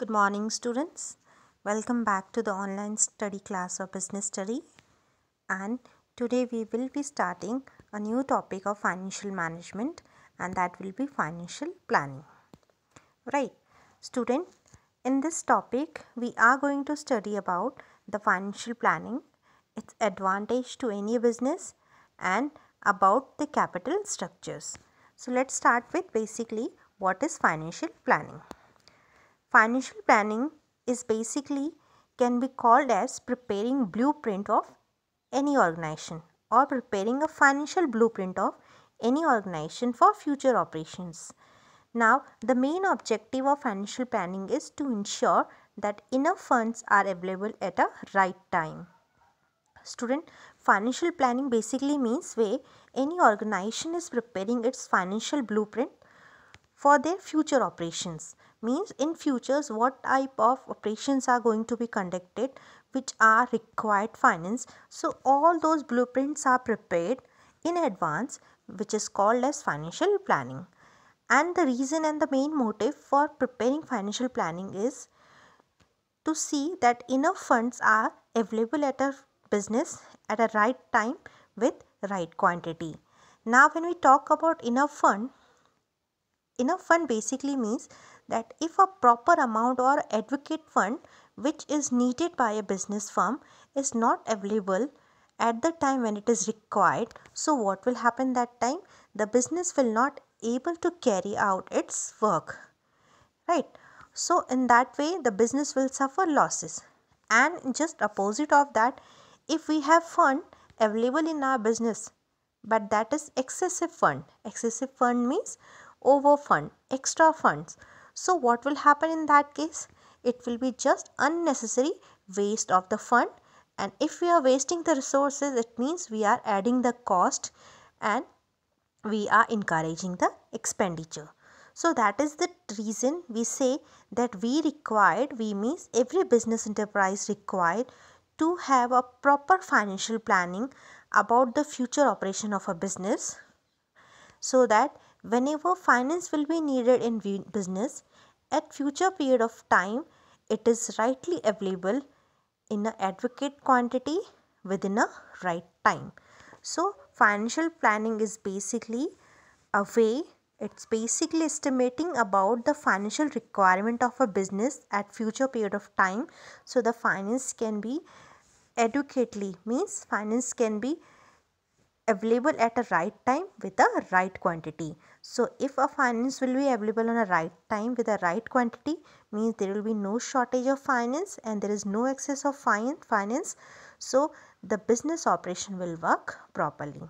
Good morning students. Welcome back to the online study class of business study and today we will be starting a new topic of financial management and that will be financial planning. Right. Student, in this topic we are going to study about the financial planning, its advantage to any business and about the capital structures. So let's start with basically what is financial planning. Financial planning is basically can be called as preparing blueprint of any organization or preparing a financial blueprint of any organization for future operations. Now, the main objective of financial planning is to ensure that enough funds are available at a right time. Student, financial planning basically means way any organization is preparing its financial blueprint for their future operations means in futures what type of operations are going to be conducted which are required finance so all those blueprints are prepared in advance which is called as financial planning and the reason and the main motive for preparing financial planning is to see that enough funds are available at a business at a right time with right quantity now when we talk about enough fund enough fund basically means that if a proper amount or advocate fund which is needed by a business firm is not available at the time when it is required so what will happen that time the business will not able to carry out its work right so in that way the business will suffer losses and just opposite of that if we have fund available in our business but that is excessive fund excessive fund means over fund, extra funds. So what will happen in that case? It will be just unnecessary waste of the fund and if we are wasting the resources it means we are adding the cost and we are encouraging the expenditure. So that is the reason we say that we required, we means every business enterprise required to have a proper financial planning about the future operation of a business so that Whenever finance will be needed in business at future period of time, it is rightly available in a adequate quantity within a right time. So financial planning is basically a way it's basically estimating about the financial requirement of a business at future period of time so the finance can be adequately means finance can be available at a right time with a right quantity so if a finance will be available on a right time with a right quantity means there will be no shortage of finance and there is no excess of finance. So the business operation will work properly.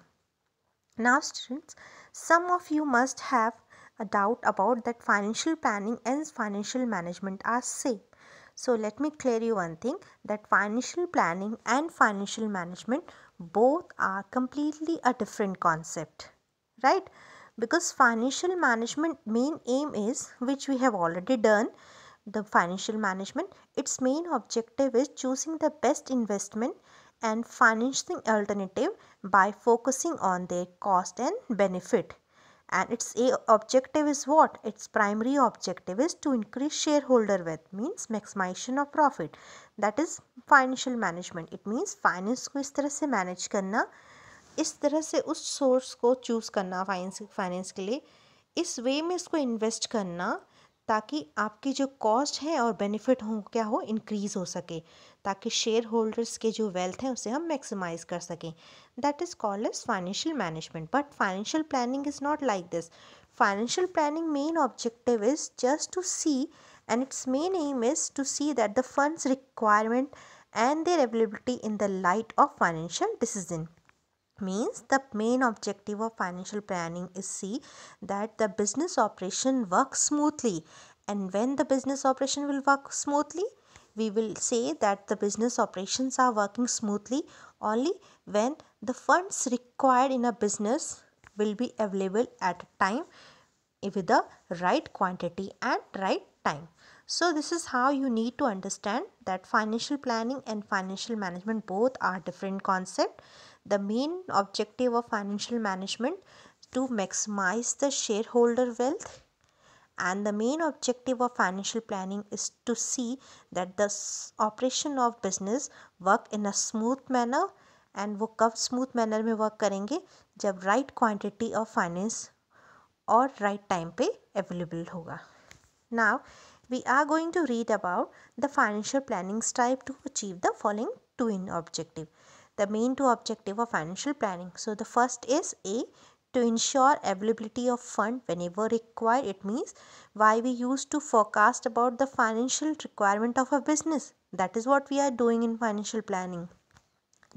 Now students, some of you must have a doubt about that financial planning and financial management are same. So let me clear you one thing that financial planning and financial management both are completely a different concept, right? because financial management main aim is which we have already done the financial management its main objective is choosing the best investment and financing alternative by focusing on their cost and benefit and its a objective is what its primary objective is to increase shareholder wealth means maximization of profit that is financial management it means finance ko is तरह manage karna. इस तरह से उस source को choose करना finance finance के लिए इस वे में इसको इन्वेस्ट करना ताकि आपकी जो कॉस्ट है और बेनिफिट हो क्या हो इंक्रीज़ हो सके ताकि शेयर होल्डर्स के जो वेल्थ हैं उसे हम मैक्सिमाइज कर सकें that is called as financial management but financial planning is not like this financial planning main objective is just to see and its main aim is to see that the funds requirement and their availability in the light of financial decision means the main objective of financial planning is see that the business operation works smoothly and when the business operation will work smoothly we will say that the business operations are working smoothly only when the funds required in a business will be available at a time with the right quantity and right time. So this is how you need to understand that financial planning and financial management both are different concept the main objective of financial management to maximize the shareholder wealth and the main objective of financial planning is to see that the operation of business work in a smooth manner and wo kab smooth manner mein work karenge jab right quantity of finance or right time pe available hoga now we are going to read about the financial planning type to achieve the following twin objective the main two objective of financial planning. So the first is A to ensure availability of fund whenever required it means why we used to forecast about the financial requirement of a business that is what we are doing in financial planning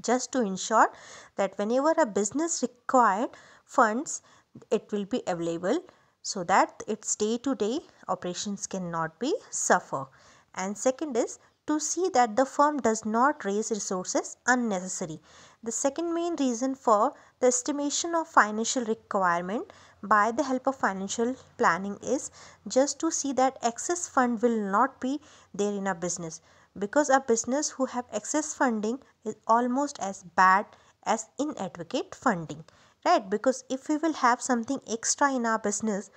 just to ensure that whenever a business required funds it will be available so that its day to day operations cannot be suffer and second is to see that the firm does not raise resources unnecessary. The second main reason for the estimation of financial requirement by the help of financial planning is just to see that excess fund will not be there in a business because a business who have excess funding is almost as bad as inadequate funding right because if we will have something extra in our business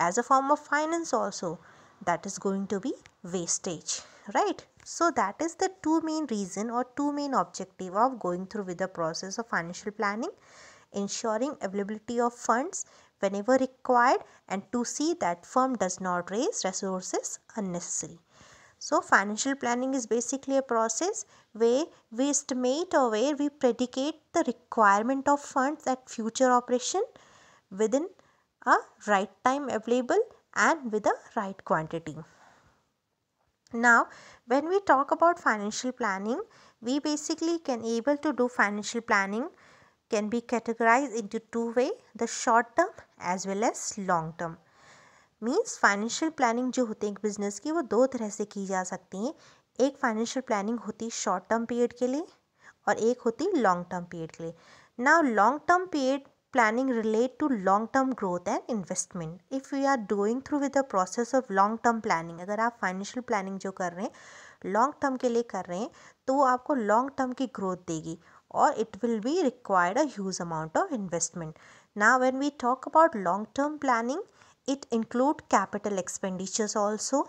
as a form of finance also that is going to be wastage right so that is the two main reason or two main objective of going through with the process of financial planning, ensuring availability of funds whenever required and to see that firm does not raise resources unnecessary. So financial planning is basically a process where we estimate or where we predicate the requirement of funds at future operation within a right time available and with a right quantity. Now when we talk about financial planning, we basically can able to do financial planning can be categorized into two way the short term as well as long term. means financial planning जो होती है एक business की वो दो तरह से की जा सकती हैं एक फाइनेंशियल प्लानिंग होती शॉर्ट टर्म पीरियड के लिए और एक होती लॉन्ग टर्म पीरियड के लिए ना long term period planning relate to long term growth and investment if we are doing through with the process of long term planning agar aap financial planning jo kar rahe hain long term ke liye kar rahe hain to wo aapko long term ki growth degi or it will be required a huge amount of investment now when we talk about long term planning it include capital expenditures also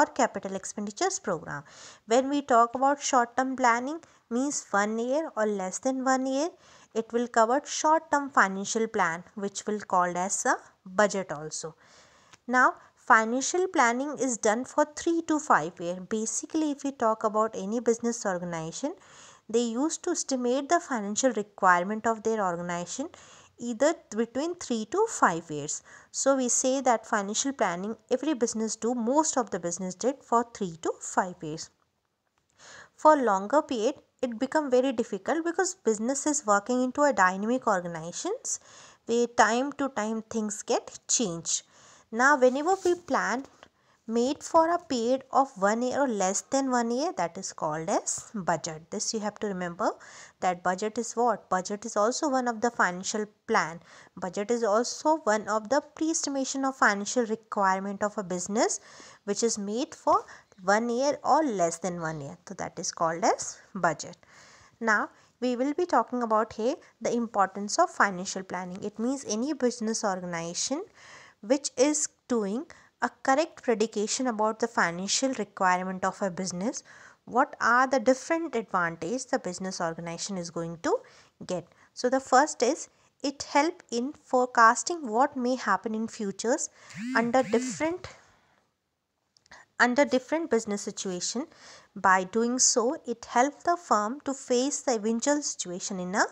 or capital expenditures program when we talk about short term planning means one year or less than one year it will cover short term financial plan which will called as a budget also now financial planning is done for 3 to 5 year basically if we talk about any business organization they used to estimate the financial requirement of their organization either between 3 to 5 years so we say that financial planning every business do most of the business did for 3 to 5 years for longer period it become very difficult because business is working into a dynamic organizations where time to time things get changed. Now whenever we plan made for a period of one year or less than one year that is called as budget this you have to remember that budget is what budget is also one of the financial plan budget is also one of the pre-estimation of financial requirement of a business which is made for one year or less than one year. So that is called as budget. Now we will be talking about here the importance of financial planning. It means any business organization which is doing a correct predication about the financial requirement of a business what are the different advantages the business organization is going to get so the first is it help in forecasting what may happen in futures under different under different business situation. By doing so, it helped the firm to face the eventual situation in a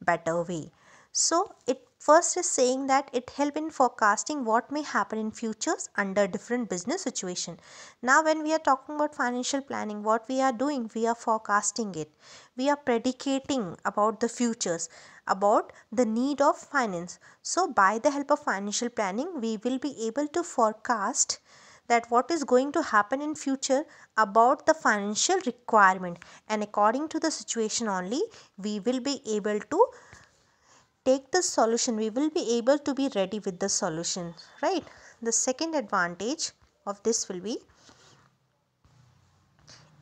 better way. So it first is saying that it help in forecasting what may happen in futures under different business situation. Now when we are talking about financial planning, what we are doing, we are forecasting it. We are predicating about the futures, about the need of finance. So by the help of financial planning, we will be able to forecast that what is going to happen in future about the financial requirement and according to the situation only we will be able to take the solution we will be able to be ready with the solution right the second advantage of this will be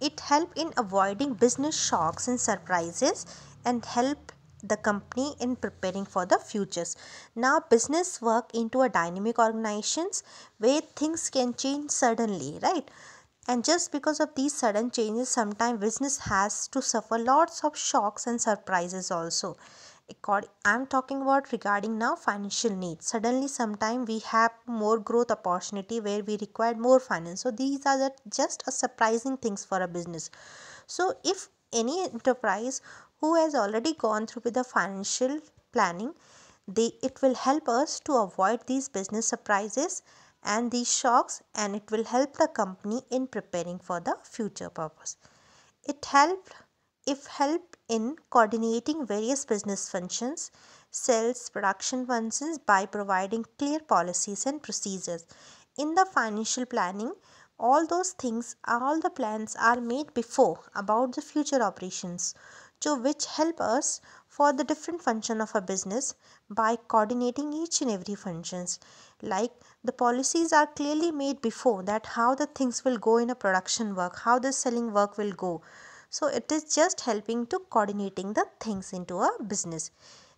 it help in avoiding business shocks and surprises and help the company in preparing for the futures. Now business work into a dynamic organizations where things can change suddenly, right? And just because of these sudden changes, sometimes business has to suffer lots of shocks and surprises also. I'm talking about regarding now financial needs. Suddenly, sometime we have more growth opportunity where we require more finance. So these are just a surprising things for a business. So if any enterprise who has already gone through with the financial planning. They, it will help us to avoid these business surprises and these shocks and it will help the company in preparing for the future purpose. It helped if help in coordinating various business functions, sales, production functions by providing clear policies and procedures. In the financial planning, all those things, all the plans are made before about the future operations to which help us for the different function of a business by coordinating each and every functions like the policies are clearly made before that how the things will go in a production work how the selling work will go so it is just helping to coordinating the things into a business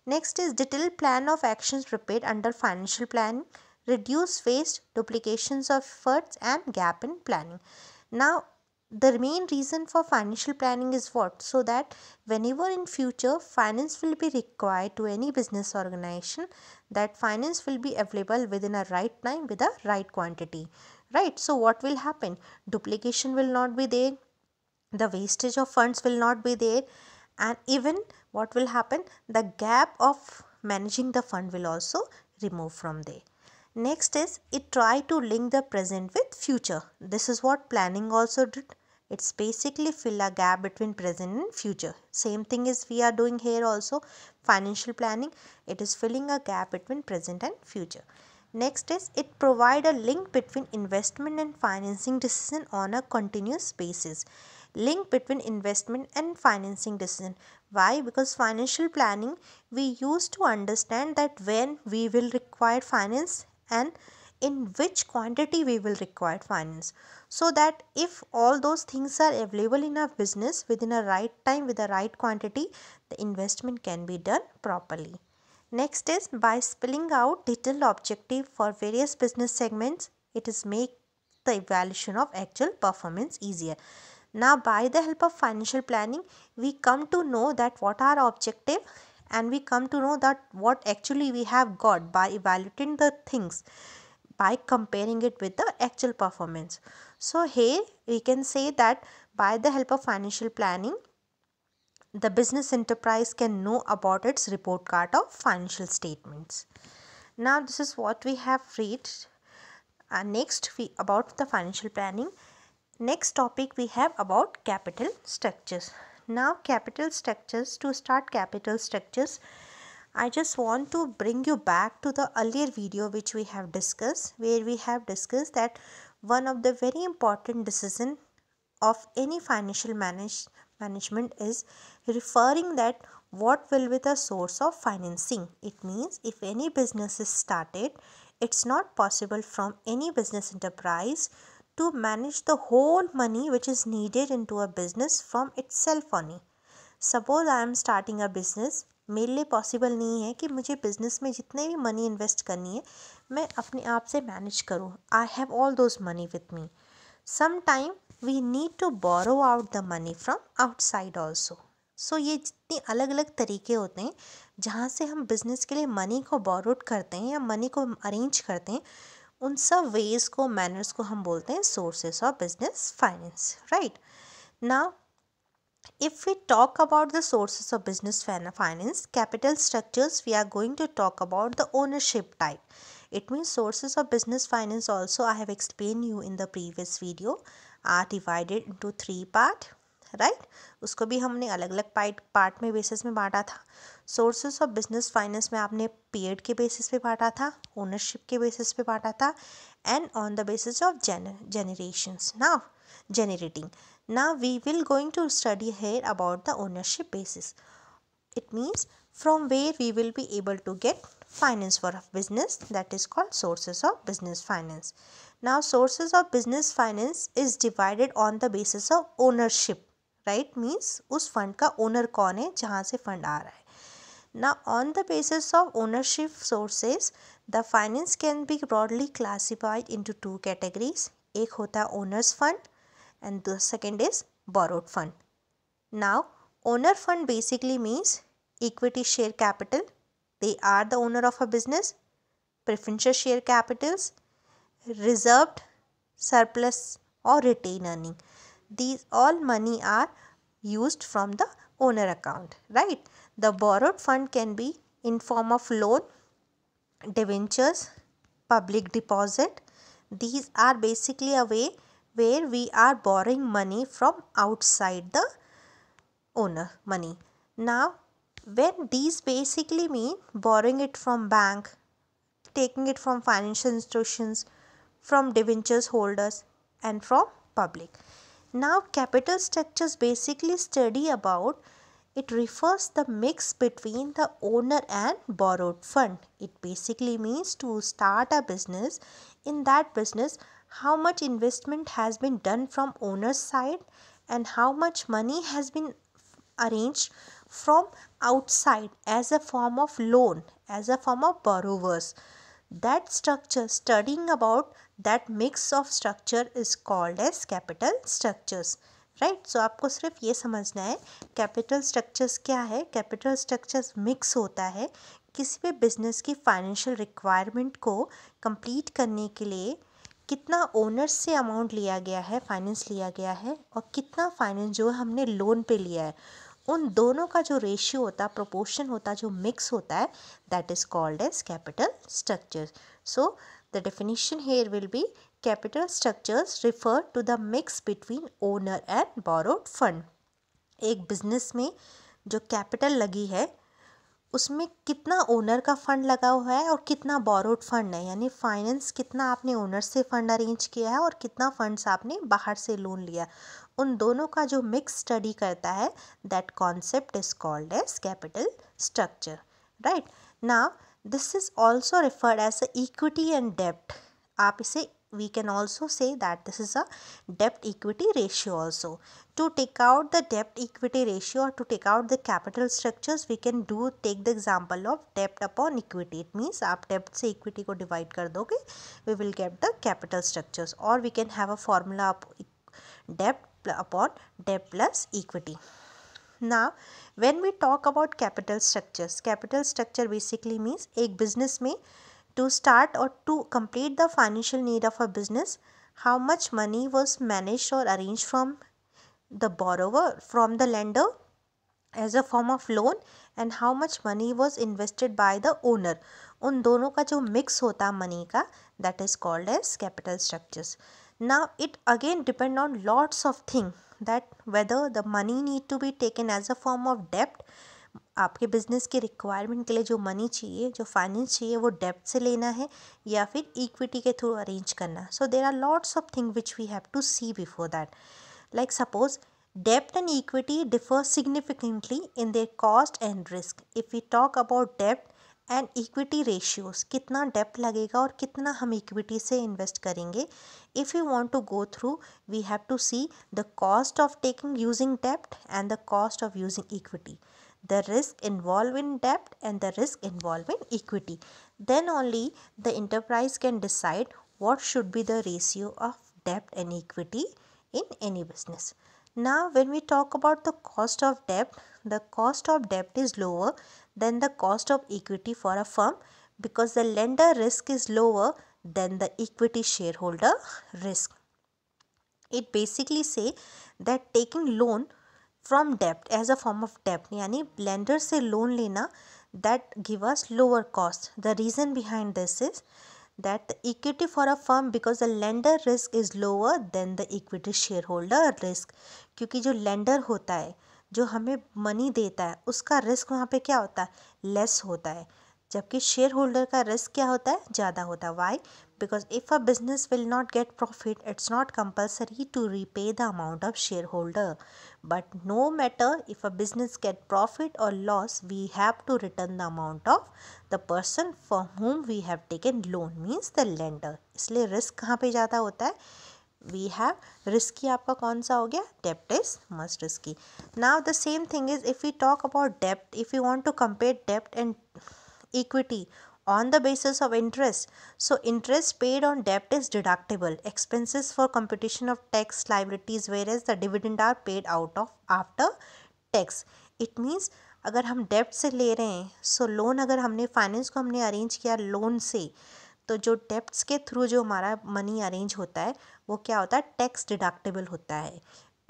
next is detailed plan of actions prepared under financial planning reduce waste duplications of efforts and gap in planning now the main reason for financial planning is what so that whenever in future finance will be required to any business organization that finance will be available within a right time with a right quantity right so what will happen duplication will not be there the wastage of funds will not be there and even what will happen the gap of managing the fund will also remove from there next is it try to link the present with future this is what planning also did it's basically fill a gap between present and future same thing is we are doing here also financial planning it is filling a gap between present and future next is it provide a link between investment and financing decision on a continuous basis link between investment and financing decision why because financial planning we use to understand that when we will require finance and in which quantity we will require finance so that if all those things are available in our business within a right time with the right quantity the investment can be done properly. Next is by spelling out detailed objective for various business segments it is make the evaluation of actual performance easier. Now by the help of financial planning we come to know that what are objective and we come to know that what actually we have got by evaluating the things by comparing it with the actual performance. So here we can say that by the help of financial planning, the business enterprise can know about its report card of financial statements. Now this is what we have read. Uh, next we about the financial planning. Next topic we have about capital structures. Now capital structures to start capital structures I just want to bring you back to the earlier video which we have discussed where we have discussed that one of the very important decision of any financial manage, management is referring that what will be the source of financing. It means if any business is started, it's not possible from any business enterprise to manage the whole money which is needed into a business from itself only. Suppose I am starting a business मेरे लिए possible नहीं है कि मुझे business में जितने भी money invest करनी है मैं अपने आप से मैनेज करूँ I have all those money with me some time we need to borrow out the money from outside also so ये जितने अलग अलग तरीके होते हैं जहाँ से हम बिज़नेस के लिए मनी को बोरोड करते हैं या मनी को अरेंज करते हैं उन सब वेज को मैनर्स को हम बोलते हैं sources of business finance right ना if we talk about the sources of business finance capital structures we are going to talk about the ownership type it means sources of business finance also i have explained you in the previous video are divided into three part right right? उसको भी हमने अलग अलग part part में basis में बांटा था sources of business finance में आपने पेड के बेसिस पे बांटा था ओनरशिप के बेसिस पे बांटा था and on the basis of generations now generating Now we will going to study here about the ownership basis. It means from where we will be able to get finance for a business that is called sources of business finance. Now sources of business finance is divided on the basis of ownership. Right means उस fund का owner कौन है जहाँ से fund आ रहा है Now, on the basis of ownership sources, the finance can be broadly classified into two categories. एक होता है owners fund and the second is borrowed fund. Now owner fund basically means equity share capital. They are the owner of a business, preferential share capitals, reserved, surplus or retained earning. These all money are used from the owner account, right? The borrowed fund can be in form of loan, debentures, public deposit. These are basically a way where we are borrowing money from outside the owner money. Now when these basically mean borrowing it from bank, taking it from financial institutions, from debentures holders and from public. Now capital structures basically study about it refers the mix between the owner and borrowed fund. It basically means to start a business. In that business, how much investment has been done from owner's side and how much money has been arranged from outside as a form of loan as a form of borrowers that structure studying about that mix of structure is called as capital structures right so आपको सिर्फ ये समझना है capital structures क्या है capital structures mix होता है किसी भी बिजनेस की फाइनेंशियल रिक्वायरमेंट को कंप्लीट करने के लिए कितना ओनर से अमाउंट लिया गया है फाइनेंस लिया गया है और कितना फाइनेंस जो है हमने लोन पे लिया है उन दोनों का जो रेशियो होता है प्रोपोर्शन होता है जो मिक्स होता है that is called as capital structure so the definition here will be capital structures refer to the mix between owner and borrowed fund एक बिजनेस में जो कैपिटल लगी है उसमें कितना ओनर का फंड लगा हुआ है और कितना बोरोड फंड है यानी फाइनेंस कितना आपने ओनर से फंड अरेंज किया है और कितना फंड्स आपने बाहर से लोन लिया उन दोनों का जो मिक्स स्टडी करता है that concept is called as capital structure right now this is also referred as equity and डेप्ट आप इसे we can also say that this is a debt equity ratio also. To take out the debt equity ratio or to take out the capital structures we can do take the example of debt upon equity. It means आप debt से equity को divide कर दोगे we will get the capital structures or we can have a formula of debt upon debt plus equity. Now, when we talk about capital structures, capital structure basically means a business में to start or to complete the financial need of a business, how much money was managed or arranged from the borrower, from the lender as a form of loan and how much money was invested by the owner. उन दोनों का जो mix होता money का that is called as capital structures now it again depend on lots of thing that whether the money need to be taken as a form of debt आपके business के requirement के लिए जो money चाहिए जो finance चाहिए वो डेब्ट से लेना है या फिर इक्विटी के थ्रू अरेंज करना सो there are lots of thing which we have to see before that like suppose dept and equity differ significantly in there cost and risk if you talk about dept and equity ratios कितना depth लगेगा और कितना हम equity से invest करेंगे if you want to go through we have to see the cost of taking using dept and the cost of using equity the risk involving debt and the risk involving equity then only the enterprise can decide what should be the ratio of debt and equity in any business now when we talk about the cost of debt the cost of debt is lower than the cost of equity for a firm because the lender risk is lower than the equity shareholder risk it basically say that taking loan from dept as a form of डेप्ट यानी lender से loan लेना that give us lower cost the reason behind this is that equity for a firm because the lender risk is lower than the equity share holder risk क्योंकि जो lender होता है जो हमें money देता है उसका रिस्क वहाँ पे क्या होता है लेस होता है जबकि शेयर होल्डर का रिस्क क्या होता है ज़्यादा होता है why because if a business will not get profit it's not compulsory to repay the amount of shareholder but no matter if a business get profit or loss we have to return the amount of the person for whom we have taken loan means the lender इसलिए risk कहाँ पे ज़्यादा होता है We have risky. आपका कौन सा हो गया Debt is must risky. Now the same thing is if we talk about debt. If you want to compare debt and equity. on the basis of interest. So interest paid on debt is deductible. Expenses for computation of tax liabilities whereas the dividend are paid out of after tax. It means अगर हम डेब्ट से ले रहे हैं सो so loan अगर हमने finance को हमने अरेंज किया लोन से तो जो डेप्ट्स के थ्रू जो हमारा मनी अरेंज होता है वो क्या होता है टैक्स डिडक्टेबल होता है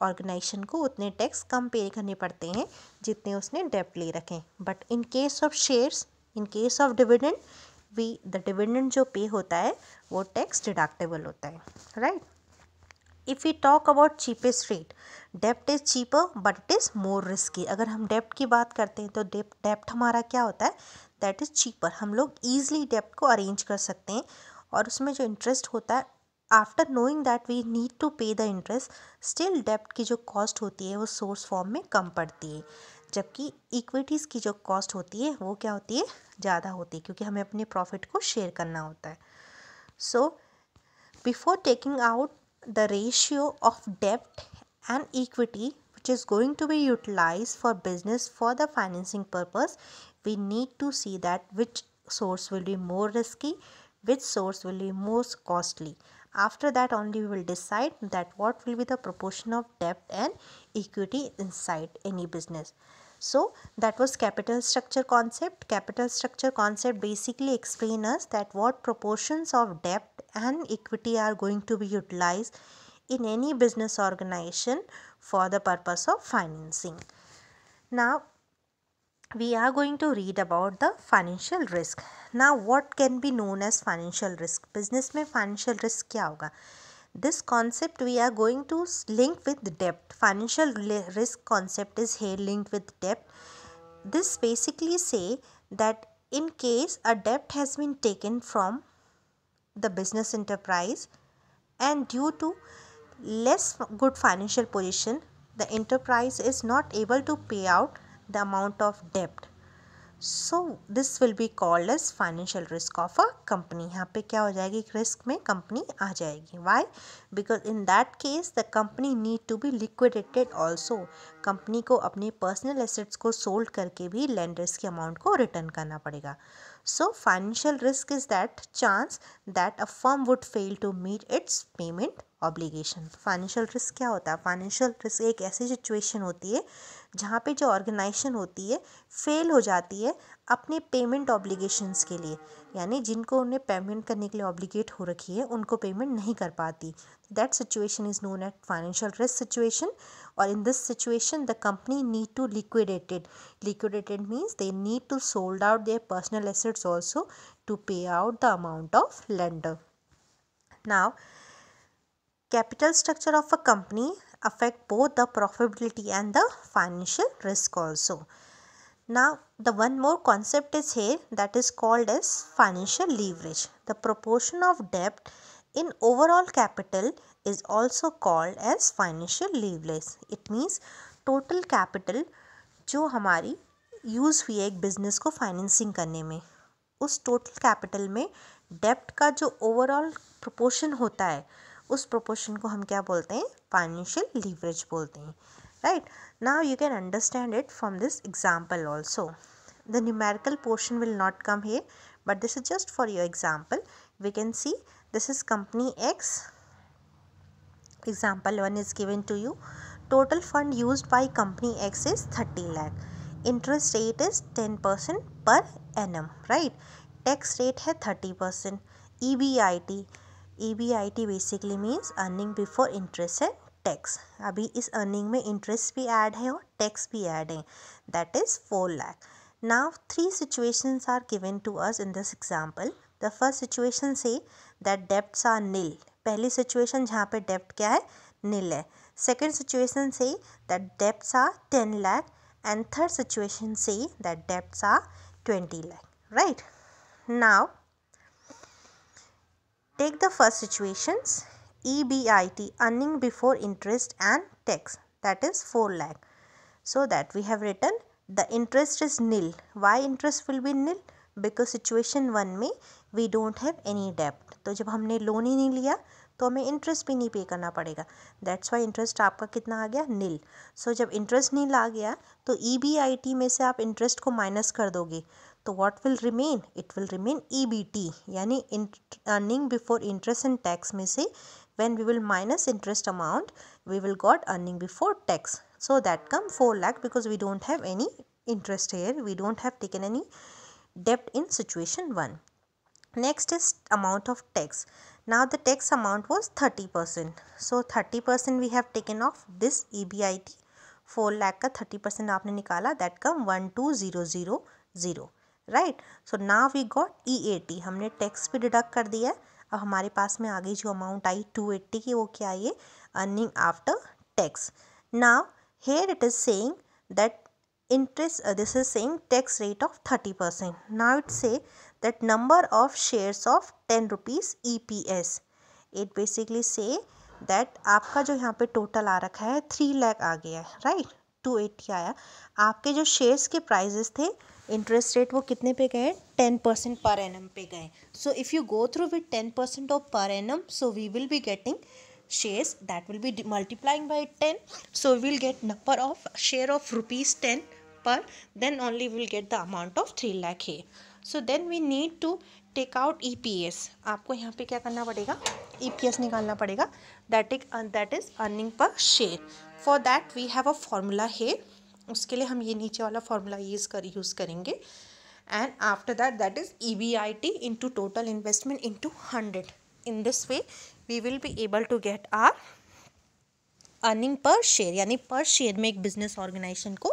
ऑर्गेनाइजेशन को उतने टैक्स कम पे करने पड़ते हैं जितने उसने डेप्ट ले रखें but in case of shares in case of dividend we the dividend जो पे होता है वो टैक्स डिडक्टेबल होता है right if you talk about cheapest rate डेप्ट is cheaper but it is more risky अगर हम डेप्ट की बात करते हैं तो डेप्ट डेप्ट हमारा क्या होता है दैट इज़ चीपर हम लोग ईजिली डेप्ट को अरेंज कर सकते हैं और उसमें जो इंटरेस्ट होता है after knowing that we need to pay the interest still डेप्ट की जो कॉस्ट होती है वो सोर्स फॉर्म में कम पड़ती है जबकि इक्विटीज़ की जो कॉस्ट होती है वो क्या होती है ज़्यादा होती है क्योंकि हमें अपने प्रॉफिट को शेयर करना होता है so before taking out the ratio of dept and equity which is going to be utilise for business for the financing purpose we need to see that which source will be more risky which source will be more costly after that only will decide that what will be the proportion of dept and equity in side any business So that was capital structure concept. Capital structure concept basically explain us that what proportions of debt and equity are going to be utilized in any business organization for the purpose of financing. Now we are going to read about the financial risk. Now what can be known as financial risk? Business में financial risk kya hoga? this concept we are going to link with debt financial risk concept is here linked with debt this basically say that in case a debt has been taken from the business enterprise and due to less good financial position the enterprise is not able to pay out the amount of debt so this will be called as financial risk of a company यहाँ पे क्या हो जाएगी risk में company आ जाएगी why because in that case the company need to be liquidated also company को अपने पर्सनल एसेट्स को सोल्ड करके भी लैंडर्स के अमाउंट को रिटर्न करना पड़ेगा so financial risk is that chance that a firm would fail to meet its payment obligation financial risk क्या होता है फाइनेंशियल रिस्क एक ऐसी सिचुएशन होती है जहाँ पे जो ऑर्गेनाइजेशन होती है फेल हो जाती है अपने पेमेंट ऑब्लिगेशंस के लिए यानी जिनको उन्हें पेमेंट करने के लिए ऑब्लिगेट हो रखी है उनको पेमेंट नहीं कर पाती that situation is known at financial risk situation और in this situation the company need to liquidated liquidated means they need to sold out their personal assets also to pay out the amount of lender now capital structure of a company affect both the profitability and the financial risk also Now the one more concept is here that is called as financial leverage. The proportion of debt in overall capital is also called as financial leverage. It means total capital जो हमारी use हुई है एक business को financing करने में उस total capital में डेप्ट का जो ओवरऑल प्रोपोर्शन होता है उस प्रोपोर्शन को हम क्या बोलते हैं फाइनेंशियल लीवरेज बोलते हैं right Now you can understand it from this example also. The numerical portion will not come here but this is just for your example. We can see this is company X. Example 1 is given to you. Total fund used by company X is 30 lakh. Interest rate is 10% per annum, right? Tax rate is 30%. EBIT EBIT basically means earning before interest tax अभी इस earning में interest भी add है और tax भी add है that is four lakh now three situation are given to ours in this example the first situation say that debts are नील पहली situation जहाँ पे डेप्ट क्या है नील है second situation say that dept are ten lakh and third situation say that dept are twenty lakh right now take the first situations EBIT earning before interest and tax that is 4 lakh. So that we have written the interest is nil. Why interest will be nil? Because situation one में we don't have any डेप्ट तो जब हमने loan ही नहीं लिया तो हमें interest भी नहीं पे करना पड़ेगा दैट्स वाई इंटरेस्ट आपका कितना आ गया नील सो so, जब इंटरेस्ट नील आ गया तो ई बी आई टी में से आप इंटरेस्ट को माइनस कर दोगे तो what will remain it will remain E B T यानी earning before interest and tax में से when we will minus interest amount we will got earning before tax so that come 4 lakh because we don't have any interest here we don't have taken any debt in situation 1 next is amount of tax now the tax amount was 30% so 30% we have taken off this EBIT 4 lakh ka 30% आपने निकाला that come 12000 right so now we got EAT हमने tax भी deduct कर दिया अब हमारे पास में आगे जो अमाउंट आई टू एट्टी की वो क्या आई है earning after tax now here it is saying that interest this is saying tax rate of thirty percent now it say that number of shares of ten rupees E P S it basically say that आपका जो यहाँ पे total आ रखा है three lakh आ गया है right to eighty आया आपके जो शेयर्स के प्राइजेस थे इंटरेस्ट रेट वो कितने पे गए टेन परसेंट पर एन एम पे गए so if you go through with ten percent of par N M so we will be getting shares that will be multiplying by ten so we will get number of share of rupees ten par then only will get the amount of three lakh है so then we need to take out E P S आपको यहाँ पर क्या करना पड़ेगा ई P S निकालना पड़ेगा that is that is earning per share for that we have a formula है उसके लिए हम ये नीचे वाला फॉर्मूला यूज़ कर यूज़ करेंगे and after that that is E B I T into total investment into hundred in this way we will be able to get our earning per share यानी पर शेयर में एक business organisation को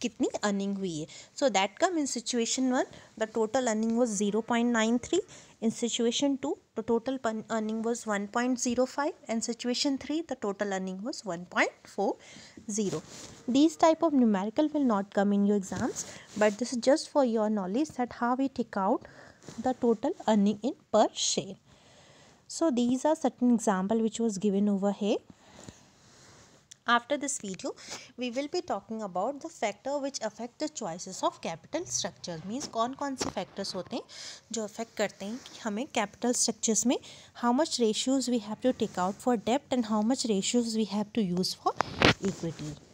कितनी earning हुई है so that come in situation one the total earning was zero point nine three In situation 2, the total earning was 1.05 and situation 3, the total earning was 1.40. These type of numerical will not come in your exams but this is just for your knowledge that how we take out the total earning in per share. So these are certain example which was given over here. After this video, we will be talking about the factor which affect the choices of capital structure. Means कौन कौन से factors होते हैं जो affect करते हैं कि हमें capital structures में how much ratios we have to take out for debt and how much ratios we have to use for equity.